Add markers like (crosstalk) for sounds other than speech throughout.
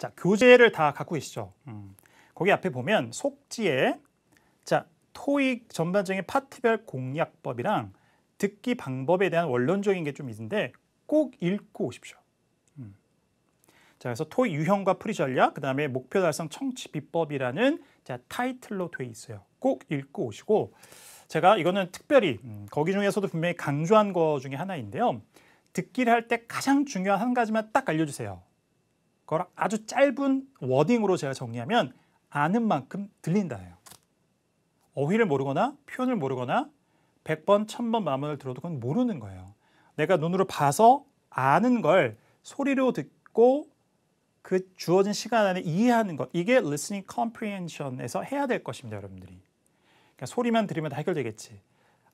자 교재를 다 갖고 계시죠. 음. 거기 앞에 보면 속지에 자 토익 전반적인 파트별 공략법이랑 듣기 방법에 대한 원론적인 게 좀 있는데 꼭 읽고 오십시오. 음. 자 그래서 토익 유형과 풀이 전략, 그 다음에 목표 달성 청취 비법이라는 자 타이틀로 돼 있어요. 꼭 읽고 오시고 제가 이거는 특별히 음, 거기 중에서도 분명히 강조한 거 중에 하나인데요. 듣기를 할 때 가장 중요한 한 가지만 딱 알려주세요. 그걸 아주 짧은 워딩으로 제가 정리하면 아는 만큼 들린다예요. 어휘를 모르거나 표현을 모르거나 100번, 1000번 마음을 들어도 그건 모르는 거예요. 내가 눈으로 봐서 아는 걸 소리로 듣고 그 주어진 시간 안에 이해하는 것 이게 listening comprehension에서 해야 될 것입니다 여러분들이 그러니까 소리만 들으면 다 해결되겠지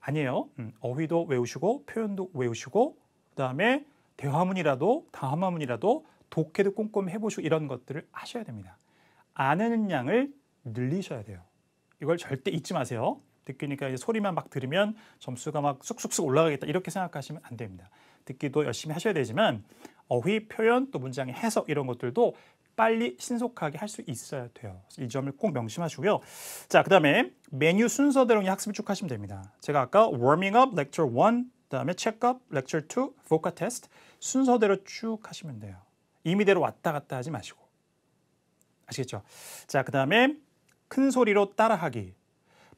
아니에요 음, 어휘도 외우시고 표현도 외우시고 그 다음에 대화문이라도 다음화문이라도 독해도 꼼꼼히 해보시고 이런 것들을 하셔야 됩니다. 아는 양을 늘리셔야 돼요. 이걸 절대 잊지 마세요. 듣기니까 이제 소리만 막 들으면 점수가 막 쑥쑥쑥 올라가겠다 이렇게 생각하시면 안 됩니다. 듣기도 열심히 하셔야 되지만 어휘, 표현, 또 문장의 해석 이런 것들도 빨리 신속하게 할 수 있어야 돼요. 이 점을 꼭 명심하시고요. 자, 그 다음에 메뉴 순서대로 학습을 쭉 하시면 됩니다. 제가 아까 워밍업, 렉처 1, 그 다음에 체크업, 렉처 2, 보카 테스트 순서대로 쭉 하시면 돼요. 임의대로 왔다 갔다 하지 마시고 아시겠죠? 자, 그 다음에 큰 소리로 따라하기.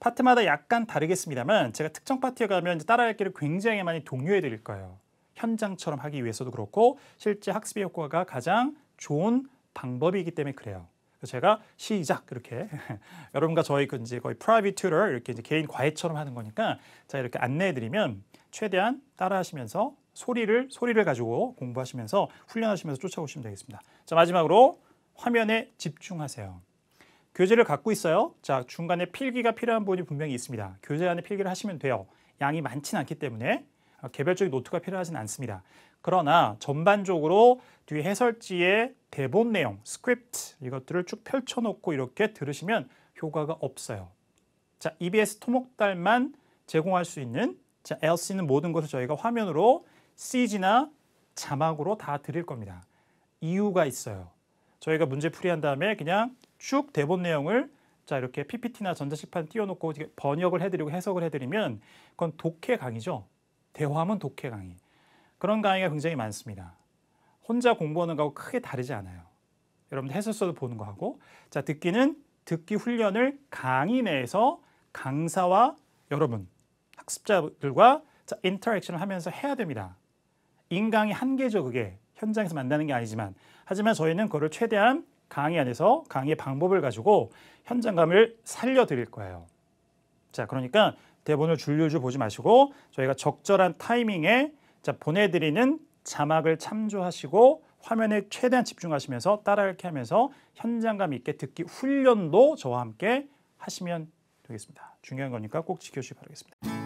파트마다 약간 다르겠습니다만 제가 특정 파티에 가면 따라하기를 굉장히 많이 독려해 드릴 거예요. 현장처럼 하기 위해서도 그렇고 실제 학습의 효과가 가장 좋은 방법이기 때문에 그래요. 그래서 제가 시작 이렇게 (laughs) 여러분과 저희 그 이제 거의 프라이빗 튜러 이렇게 이제 개인 과외처럼 하는 거니까 자 이렇게 안내해 드리면 최대한 따라하시면서 소리를 소리를 가지고 공부하시면서 훈련하시면서 쫓아오시면 되겠습니다. 자, 마지막으로 화면에 집중하세요. 교재를 갖고 있어요. 자, 중간에 필기가 필요한 부분이 분명히 있습니다. 교재 안에 필기를 하시면 돼요. 양이 많지는 않기 때문에 어, 개별적인 노트가 필요하진 않습니다. 그러나 전반적으로 뒤에해설지에 대본 내용, 스크립트 이것들을 쭉 펼쳐놓고 이렇게 들으시면 효과가 없어요. 자, EBS 토목달만 제공할 수 있는 자, LC는 모든 것을 저희가 화면으로 CG나 자막으로 다 드릴 겁니다. 이유가 있어요. 저희가 문제 풀이한 다음에 그냥 쭉 대본 내용을 자 이렇게 PPT나 전자식판 띄워놓고 번역을 해드리고 해석을 해드리면 그건 독해 강의죠. 대화하면 독해 강의. 그런 강의가 굉장히 많습니다. 혼자 공부하는 거하고 크게 다르지 않아요. 여러분들 해설서도 보는 거하고 자 듣기는 듣기 훈련을 강의 내에서 강사와 여러분 학습자들과 자, 인터랙션을 하면서 해야 됩니다. 인강이 한계죠, 그게. 현장에서 만나는 게 아니지만. 하지만 저희는 그거를 최대한 강의 안에서 강의 방법을 가지고 현장감을 살려드릴 거예요. 자, 그러니까 대본을 줄줄줄 보지 마시고 저희가 적절한 타이밍에 자, 보내드리는 자막을 참조하시고 화면에 최대한 집중하시면서 따라 이렇게 하면서 현장감 있게 듣기 훈련도 저와 함께 하시면 되겠습니다. 중요한 거니까 꼭 지켜주시기 바라겠습니다.